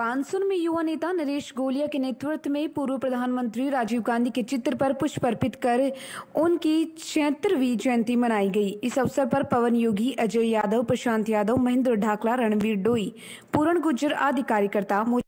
पानसुन में युवा नेता नरेश गोलिया के नेतृत्व में पूर्व प्रधानमंत्री राजीव गांधी के चित्र पर पुष्प अर्पित कर उनकी छिहत्तरवीं जयंती मनाई गई इस अवसर पर पवन योगी अजय यादव प्रशांत यादव महेंद्र ढाकला रणवीर डोई पूरण गुज्जर आदि कार्यकर्ता